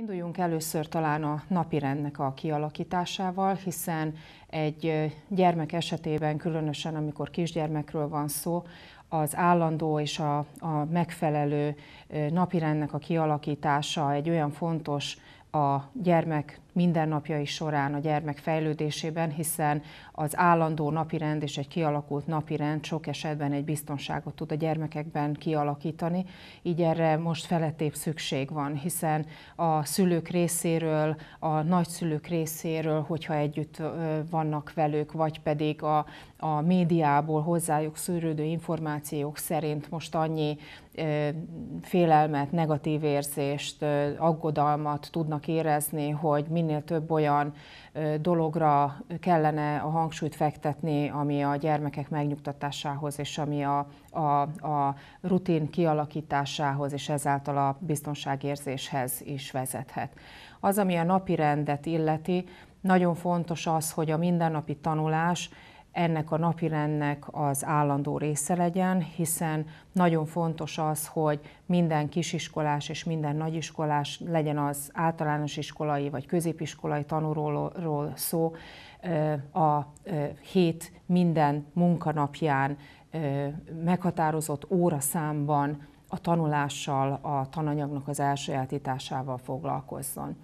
Induljunk először talán a napirendnek a kialakításával, hiszen egy gyermek esetében, különösen amikor kisgyermekről van szó, az állandó és a, a megfelelő napirendnek a kialakítása egy olyan fontos a gyermek mindennapjai során, a gyermek fejlődésében, hiszen az állandó napirend és egy kialakult napirend sok esetben egy biztonságot tud a gyermekekben kialakítani, így erre most felettébb szükség van, hiszen a szülők részéről, a nagyszülők részéről, hogyha együtt van vannak velük, vagy pedig a, a médiából hozzájuk szűrődő információk szerint most annyi félelmet, negatív érzést, aggodalmat tudnak érezni, hogy minél több olyan dologra kellene a hangsúlyt fektetni, ami a gyermekek megnyugtatásához és ami a, a, a rutin kialakításához és ezáltal a biztonságérzéshez is vezethet. Az, ami a napi rendet illeti, nagyon fontos az, hogy a mindennapi tanulás ennek a rendnek az állandó része legyen, hiszen nagyon fontos az, hogy minden kisiskolás és minden nagyiskolás, legyen az általános iskolai vagy középiskolai tanulóról szó, a hét minden munkanapján meghatározott óraszámban a tanulással, a tananyagnak az elsajátításával foglalkozzon.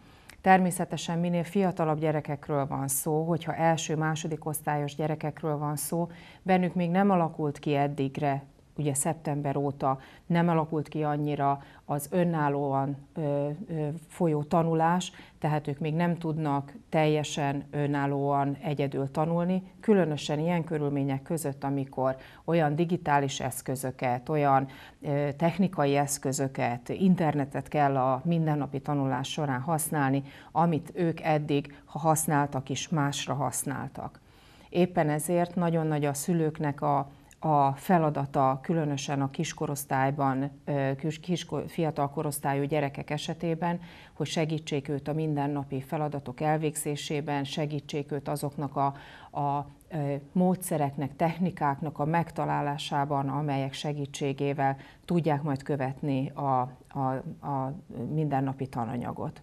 Természetesen minél fiatalabb gyerekekről van szó, hogyha első-második osztályos gyerekekről van szó, bennük még nem alakult ki eddigre ugye szeptember óta nem alakult ki annyira az önállóan ö, ö, folyó tanulás, tehát ők még nem tudnak teljesen önállóan egyedül tanulni, különösen ilyen körülmények között, amikor olyan digitális eszközöket, olyan ö, technikai eszközöket, internetet kell a mindennapi tanulás során használni, amit ők eddig, ha használtak is, másra használtak. Éppen ezért nagyon nagy a szülőknek a a feladata, különösen a kiskorosztályban, kis, fiatal korosztályú gyerekek esetében, hogy segítsék őt a mindennapi feladatok elvégzésében, segítsék őt azoknak a, a módszereknek, technikáknak a megtalálásában, amelyek segítségével tudják majd követni a, a, a mindennapi tananyagot.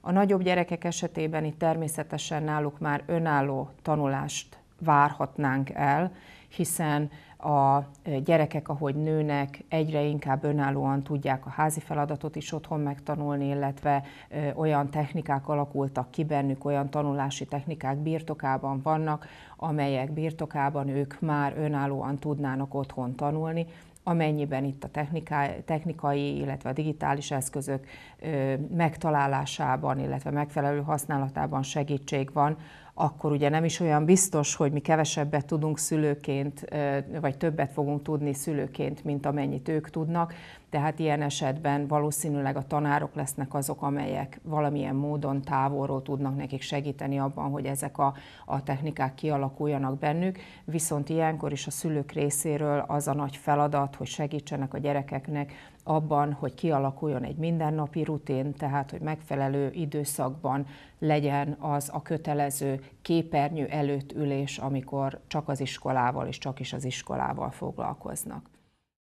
A nagyobb gyerekek esetében itt természetesen náluk már önálló tanulást várhatnánk el, hiszen a gyerekek, ahogy nőnek, egyre inkább önállóan tudják a házi feladatot is otthon megtanulni, illetve olyan technikák alakultak ki bennük, olyan tanulási technikák birtokában vannak, amelyek birtokában ők már önállóan tudnának otthon tanulni, amennyiben itt a technikai, technikai illetve a digitális eszközök megtalálásában, illetve megfelelő használatában segítség van, akkor ugye nem is olyan biztos, hogy mi kevesebbet tudunk szülőként, vagy többet fogunk tudni szülőként, mint amennyit ők tudnak. Tehát ilyen esetben valószínűleg a tanárok lesznek azok, amelyek valamilyen módon távolról tudnak nekik segíteni abban, hogy ezek a, a technikák kialakuljanak bennük. Viszont ilyenkor is a szülők részéről az a nagy feladat, hogy segítsenek a gyerekeknek abban, hogy kialakuljon egy mindennapi rutin, tehát hogy megfelelő időszakban legyen az a kötelező képernyő előtt ülés, amikor csak az iskolával és csak is az iskolával foglalkoznak.